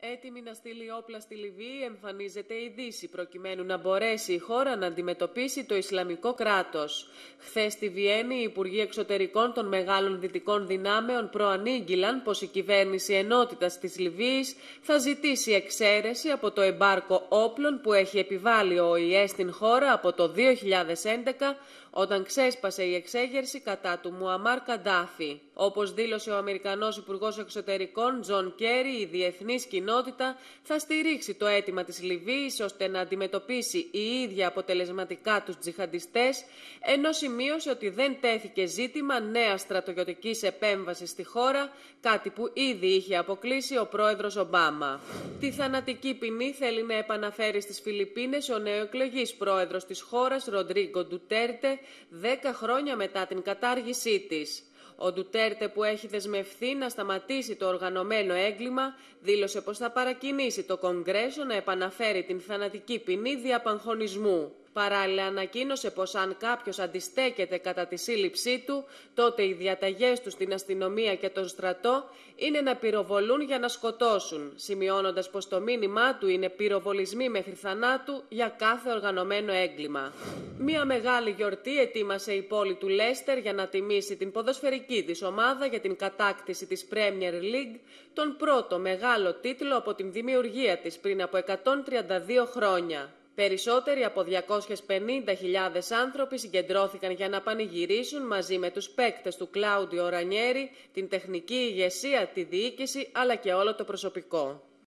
Έτοιμη να στείλει όπλα στη Λιβύη, εμφανίζεται η Δύση προκειμένου να μπορέσει η χώρα να αντιμετωπίσει το Ισλαμικό κράτος. Χθες στη Βιέννη, οι Υπουργοί Εξωτερικών των Μεγάλων Δυτικών Δυνάμεων προανήγγυλαν πως η κυβέρνηση ενότητας της Λιβύης θα ζητήσει εξαίρεση από το εμπάρκο όπλων που έχει επιβάλει ο ΟΗΕ στην χώρα από το 2011 όταν ξέσπασε η εξέγερση κατά του Μουαμάρ Καντάφη. Όπως δήλωσε ο Αμερικανός Υπουργός Εξωτερικών Τζον Κέρι, η διεθνής κοινότητα θα στηρίξει το αίτημα της Λιβύης ώστε να αντιμετωπίσει η ίδια αποτελεσματικά τους τζιχαντιστές, ενώ σημείωσε ότι δεν τέθηκε ζήτημα νέα στρατογιοτική επέμβασης στη χώρα, κάτι που ήδη είχε αποκλείσει ο πρόεδρος Ομπάμα. Τη θανατική ποινή θέλει να επαναφέρει στις Φιλιππίνες ο νεοεκλογής πρόεδρος της χώρας Ροντρίγκο Ντουτέρτε, 10 χρόνια μετά την κατάργησή της. Ο Ντουτέρτε που έχει δεσμευθεί να σταματήσει το οργανωμένο έγκλημα δήλωσε πως θα παρακινήσει το Κογκρέσο να επαναφέρει την θανατική ποινή διαπαγχωνισμού. Παράλληλα ανακοίνωσε πως αν κάποιος αντιστέκεται κατά τη σύλληψή του, τότε οι διαταγές του στην αστυνομία και τον στρατό είναι να πυροβολούν για να σκοτώσουν, σημειώνοντας πως το μήνυμά του είναι πυροβολισμοί μέχρι θανάτου για κάθε οργανωμένο έγκλημα. Μία μεγάλη γιορτή ετοίμασε η πόλη του Λέστερ για να τιμήσει την ποδοσφαιρική της ομάδα για την κατάκτηση της Premier League, τον πρώτο μεγάλο τίτλο από την δημιουργία της πριν από 132 χρόνια. Περισσότεροι από 250.000 άνθρωποι συγκεντρώθηκαν για να πανηγυρίσουν μαζί με τους παίκτες του Κλάουντιο Ρανιέρη, την τεχνική ηγεσία, τη διοίκηση αλλά και όλο το προσωπικό.